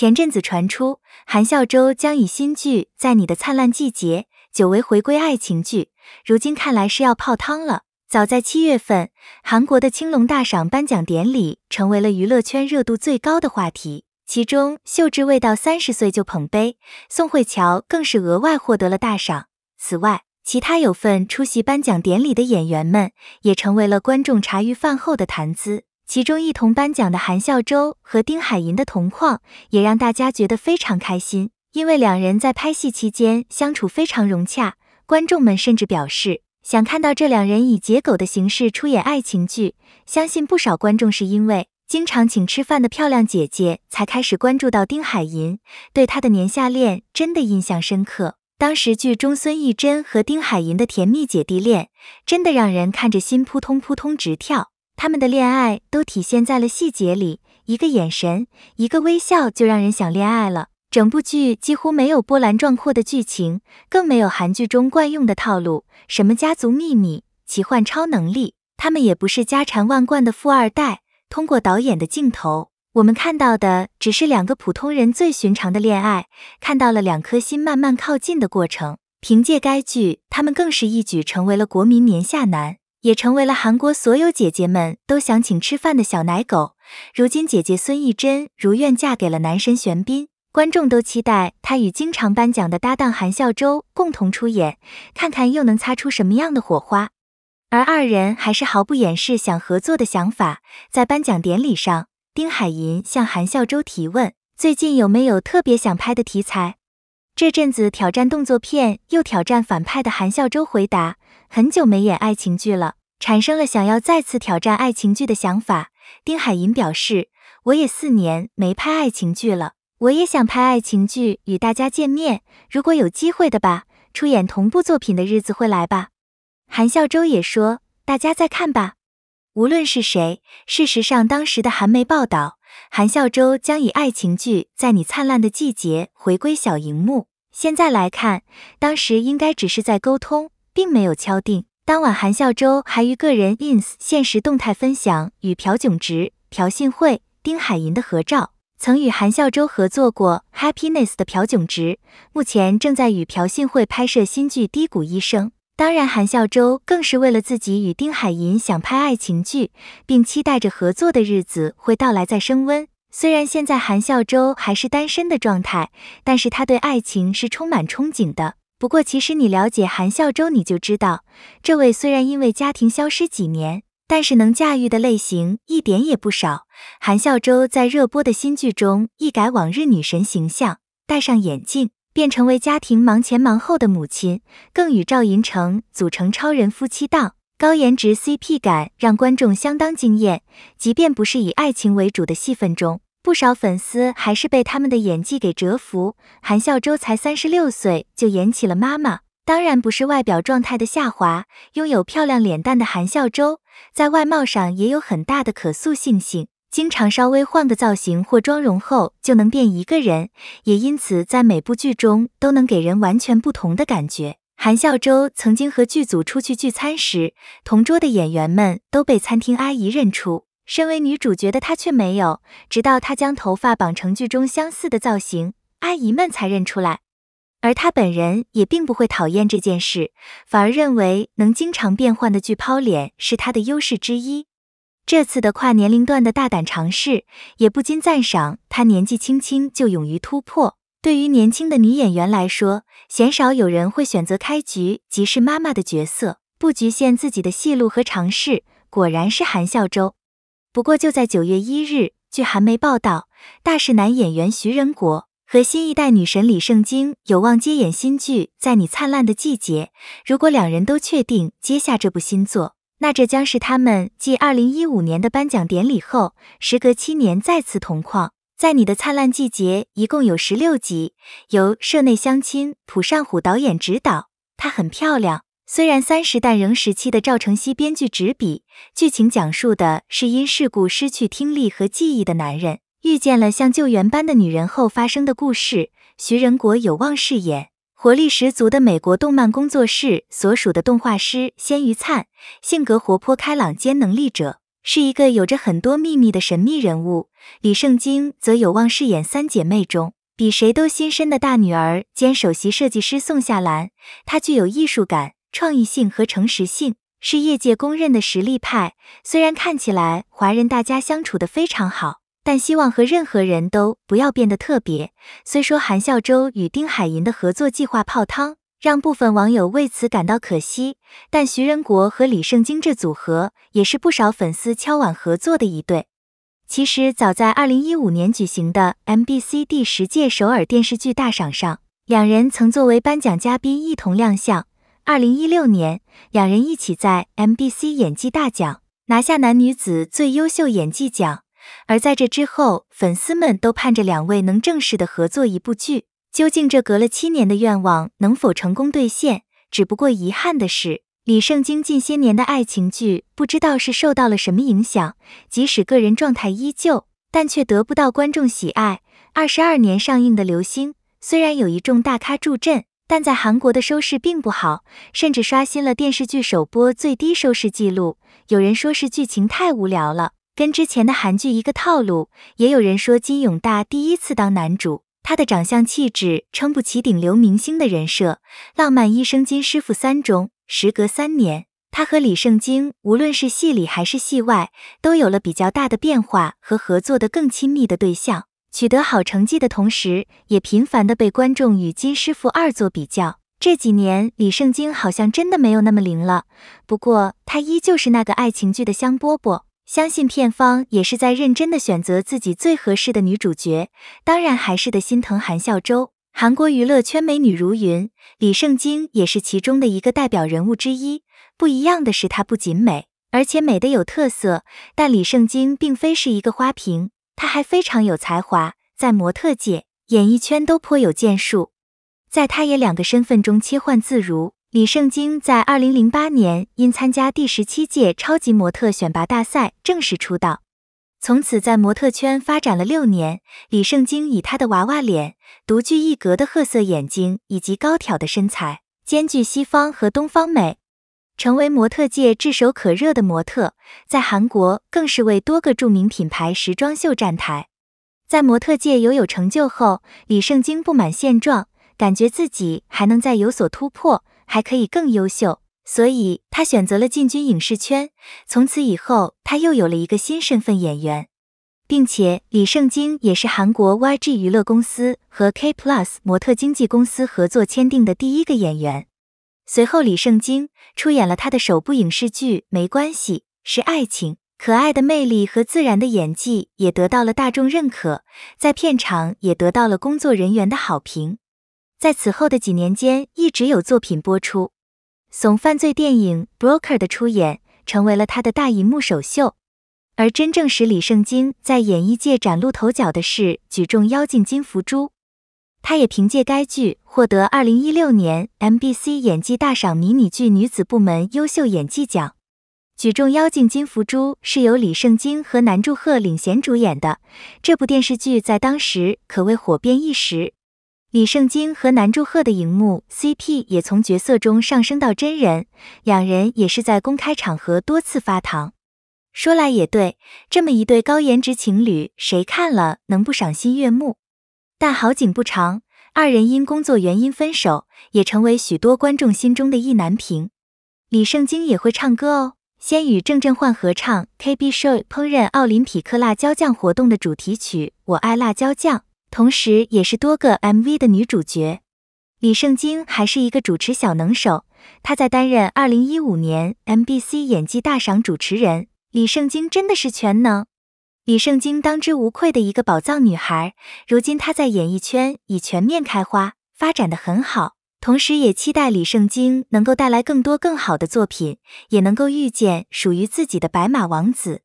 前阵子传出韩孝周将以新剧在你的灿烂季节久违回归爱情剧，如今看来是要泡汤了。早在七月份，韩国的青龙大赏颁奖典礼成为了娱乐圈热度最高的话题，其中秀智未到三十岁就捧杯，宋慧乔更是额外获得了大赏。此外，其他有份出席颁奖典礼的演员们也成为了观众茶余饭后的谈资。其中一同颁奖的韩孝周和丁海寅的同框，也让大家觉得非常开心，因为两人在拍戏期间相处非常融洽。观众们甚至表示想看到这两人以结狗的形式出演爱情剧。相信不少观众是因为经常请吃饭的漂亮姐姐才开始关注到丁海寅，对他的年下恋真的印象深刻。当时剧中孙艺珍和丁海寅的甜蜜姐弟恋，真的让人看着心扑通扑通直跳。他们的恋爱都体现在了细节里，一个眼神，一个微笑就让人想恋爱了。整部剧几乎没有波澜壮阔的剧情，更没有韩剧中惯用的套路，什么家族秘密、奇幻超能力。他们也不是家缠万贯的富二代。通过导演的镜头，我们看到的只是两个普通人最寻常的恋爱，看到了两颗心慢慢靠近的过程。凭借该剧，他们更是一举成为了国民年下男。也成为了韩国所有姐姐们都想请吃饭的小奶狗。如今姐姐孙艺珍如愿嫁给了男神玄彬，观众都期待她与经常颁奖的搭档韩孝周共同出演，看看又能擦出什么样的火花。而二人还是毫不掩饰想合作的想法，在颁奖典礼上，丁海寅向韩孝周提问：最近有没有特别想拍的题材？这阵子挑战动作片又挑战反派的韩孝周回答：“很久没演爱情剧了，产生了想要再次挑战爱情剧的想法。”丁海寅表示：“我也四年没拍爱情剧了，我也想拍爱情剧与大家见面。如果有机会的吧，出演同部作品的日子会来吧。”韩孝周也说：“大家再看吧，无论是谁。”事实上，当时的韩媒报道，韩孝周将以爱情剧《在你灿烂的季节》回归小荧幕。现在来看，当时应该只是在沟通，并没有敲定。当晚，韩孝周还于个人 ins 现实动态分享与朴炯植、朴信惠、丁海寅的合照。曾与韩孝周合作过《Happiness》的朴炯植，目前正在与朴信惠拍摄新剧《低谷医生》。当然，韩孝周更是为了自己与丁海寅想拍爱情剧，并期待着合作的日子会到来再升温。虽然现在韩孝周还是单身的状态，但是他对爱情是充满憧憬的。不过，其实你了解韩孝周，你就知道，这位虽然因为家庭消失几年，但是能驾驭的类型一点也不少。韩孝周在热播的新剧中一改往日女神形象，戴上眼镜便成为家庭忙前忙后的母亲，更与赵寅成组成超人夫妻档。高颜值 CP 感让观众相当惊艳，即便不是以爱情为主的戏份中，不少粉丝还是被他们的演技给折服。韩孝周才三十六岁就演起了妈妈，当然不是外表状态的下滑。拥有漂亮脸蛋的韩孝周，在外貌上也有很大的可塑性，性经常稍微换个造型或妆容后就能变一个人，也因此在每部剧中都能给人完全不同的感觉。韩孝周曾经和剧组出去聚餐时，同桌的演员们都被餐厅阿姨认出，身为女主角的她却没有。直到她将头发绑成剧中相似的造型，阿姨们才认出来。而她本人也并不会讨厌这件事，反而认为能经常变换的剧抛脸是她的优势之一。这次的跨年龄段的大胆尝试，也不禁赞赏她年纪轻轻就勇于突破。对于年轻的女演员来说，鲜少有人会选择开局即是妈妈的角色，不局限自己的戏路和尝试。果然是韩孝周。不过就在九月一日，据韩媒报道，大势男演员徐仁国和新一代女神李圣经有望接演新剧《在你灿烂的季节》。如果两人都确定接下这部新作，那这将是他们继二零一五年的颁奖典礼后，时隔七年再次同框。在你的灿烂季节一共有十六集，由社内相亲朴善虎导演执导，她很漂亮。虽然三十，但仍时期的赵成熙编剧执笔，剧情讲述的是因事故失去听力和记忆的男人，遇见了像救援般的女人后发生的故事。徐仁国有望饰演活力十足的美国动漫工作室所属的动画师鲜于灿，性格活泼开朗兼能力者。是一个有着很多秘密的神秘人物。李圣经则有望饰演三姐妹中比谁都心深的大女儿兼首席设计师宋夏兰。她具有艺术感、创意性和诚实性，是业界公认的实力派。虽然看起来华人大家相处的非常好，但希望和任何人都不要变得特别。虽说韩孝周与丁海寅的合作计划泡汤。让部分网友为此感到可惜，但徐仁国和李圣经这组合也是不少粉丝敲碗合作的一对。其实早在2015年举行的 MBC 第十届首尔电视剧大赏上，两人曾作为颁奖嘉宾一同亮相。2016年，两人一起在 MBC 演技大奖拿下男、女子最优秀演技奖。而在这之后，粉丝们都盼着两位能正式的合作一部剧。究竟这隔了七年的愿望能否成功兑现？只不过遗憾的是，李圣经近些年的爱情剧，不知道是受到了什么影响，即使个人状态依旧，但却得不到观众喜爱。二十二年上映的《流星》，虽然有一众大咖助阵，但在韩国的收视并不好，甚至刷新了电视剧首播最低收视记录。有人说是剧情太无聊了，跟之前的韩剧一个套路；也有人说金永大第一次当男主。他的长相气质撑不起顶流明星的人设。浪漫医生金师傅三中，时隔三年，他和李圣经无论是戏里还是戏外，都有了比较大的变化和合作的更亲密的对象。取得好成绩的同时，也频繁的被观众与金师傅二做比较。这几年，李圣经好像真的没有那么灵了，不过他依旧是那个爱情剧的香饽饽。相信片方也是在认真的选择自己最合适的女主角，当然还是的心疼韩孝周。韩国娱乐圈美女如云，李圣经也是其中的一个代表人物之一。不一样的是，她不仅美，而且美的有特色。但李圣经并非是一个花瓶，她还非常有才华，在模特界、演艺圈都颇有建树，在她也两个身份中切换自如。李圣经在二零零八年因参加第十七届超级模特选拔大赛正式出道，从此在模特圈发展了六年。李圣经以她的娃娃脸、独具一格的褐色眼睛以及高挑的身材，兼具西方和东方美，成为模特界炙手可热的模特。在韩国更是为多个著名品牌时装秀站台。在模特界有有成就后，李圣经不满现状，感觉自己还能再有所突破。还可以更优秀，所以他选择了进军影视圈。从此以后，他又有了一个新身份——演员，并且李圣经也是韩国 YG 娱乐公司和 K Plus 模特经纪公司合作签订的第一个演员。随后，李圣经出演了他的首部影视剧《没关系，是爱情》，可爱的魅力和自然的演技也得到了大众认可，在片场也得到了工作人员的好评。在此后的几年间，一直有作品播出。《怂犯罪电影 Broker》的出演成为了他的大银幕首秀。而真正使李圣经在演艺界崭露头角的是《举重妖精金福珠》，他也凭借该剧获得2016年 MBC 演技大赏迷你剧女子部门优秀演技奖。《举重妖精金福珠》是由李圣经和南柱赫领衔主演的，这部电视剧在当时可谓火遍一时。李圣经和南柱赫的荧幕 CP 也从角色中上升到真人，两人也是在公开场合多次发糖。说来也对，这么一对高颜值情侣，谁看了能不赏心悦目？但好景不长，二人因工作原因分手，也成为许多观众心中的意难平。李圣经也会唱歌哦，先与郑振焕合唱 KBS h o 烹饪奥林匹克辣椒酱活动的主题曲《我爱辣椒酱》。同时，也是多个 MV 的女主角，李圣经还是一个主持小能手。她在担任2015年 MBC 演技大赏主持人。李圣经真的是全能，李圣经当之无愧的一个宝藏女孩。如今她在演艺圈已全面开花，发展的很好。同时，也期待李圣经能够带来更多更好的作品，也能够遇见属于自己的白马王子。